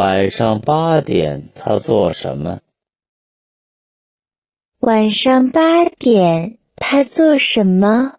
晚上八点他做什么？晚上八点他做什么？